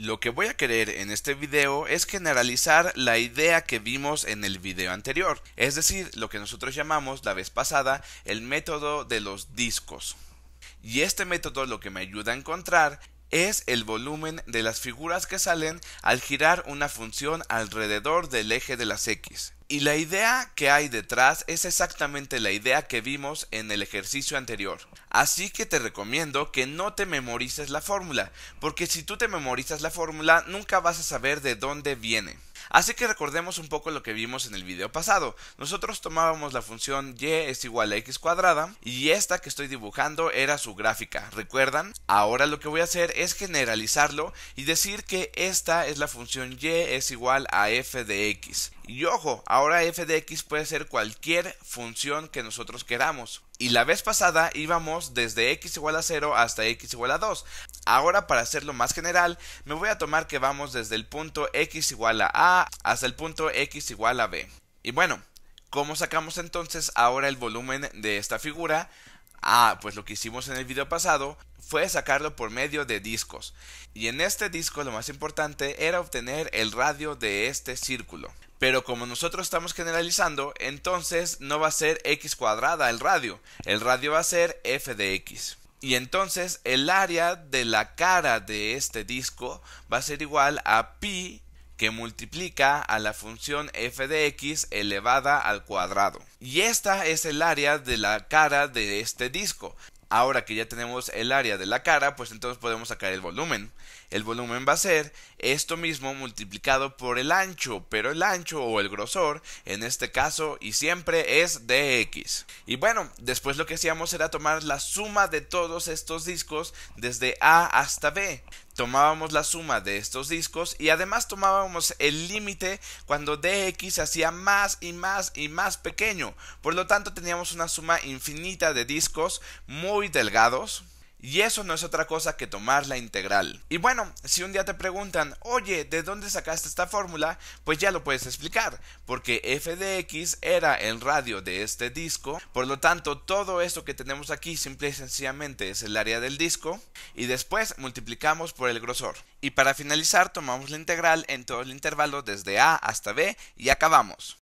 Lo que voy a querer en este video es generalizar la idea que vimos en el video anterior, es decir, lo que nosotros llamamos la vez pasada el método de los discos. Y este método lo que me ayuda a encontrar es el volumen de las figuras que salen al girar una función alrededor del eje de las X. Y la idea que hay detrás es exactamente la idea que vimos en el ejercicio anterior. Así que te recomiendo que no te memorices la fórmula, porque si tú te memorizas la fórmula nunca vas a saber de dónde viene. Así que recordemos un poco lo que vimos en el video pasado. Nosotros tomábamos la función y es igual a x cuadrada y esta que estoy dibujando era su gráfica. ¿Recuerdan? Ahora lo que voy a hacer es generalizarlo y decir que esta es la función y es igual a f de x. Y ojo, ahora f de x puede ser cualquier función que nosotros queramos. Y la vez pasada íbamos desde x igual a 0 hasta x igual a 2. Ahora para hacerlo más general, me voy a tomar que vamos desde el punto x igual a a hasta el punto x igual a b. Y bueno, ¿cómo sacamos entonces ahora el volumen de esta figura? Ah, pues lo que hicimos en el video pasado fue sacarlo por medio de discos. Y en este disco lo más importante era obtener el radio de este círculo. Pero como nosotros estamos generalizando, entonces no va a ser x cuadrada el radio. El radio va a ser f de x. Y entonces el área de la cara de este disco va a ser igual a pi que multiplica a la función f de x elevada al cuadrado. Y esta es el área de la cara de este disco ahora que ya tenemos el área de la cara, pues entonces podemos sacar el volumen. El volumen va a ser esto mismo multiplicado por el ancho, pero el ancho o el grosor, en este caso y siempre es dx. Y bueno, después lo que hacíamos era tomar la suma de todos estos discos desde A hasta B tomábamos la suma de estos discos y además tomábamos el límite cuando DX se hacía más y más y más pequeño. Por lo tanto teníamos una suma infinita de discos muy delgados y eso no es otra cosa que tomar la integral. Y bueno, si un día te preguntan, oye, ¿de dónde sacaste esta fórmula? Pues ya lo puedes explicar, porque f de x era el radio de este disco, por lo tanto todo esto que tenemos aquí simple y sencillamente es el área del disco, y después multiplicamos por el grosor. Y para finalizar tomamos la integral en todo el intervalo desde a hasta b y acabamos.